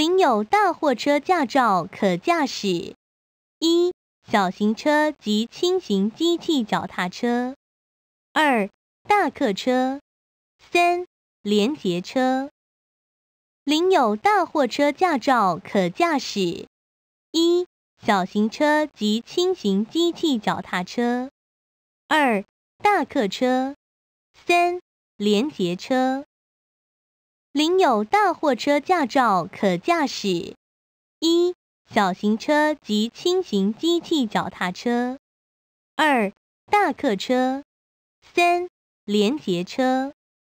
领有大货车驾照，可驾驶一小型车及轻型机器脚踏车；二大客车；三联接车。领有大货车驾照，可驾驶一小型车及轻型机器脚踏车；二大客车；三联接车。零有大货车驾照，可驾驶一小型车及轻型机器脚踏车；二大客车；三联接车。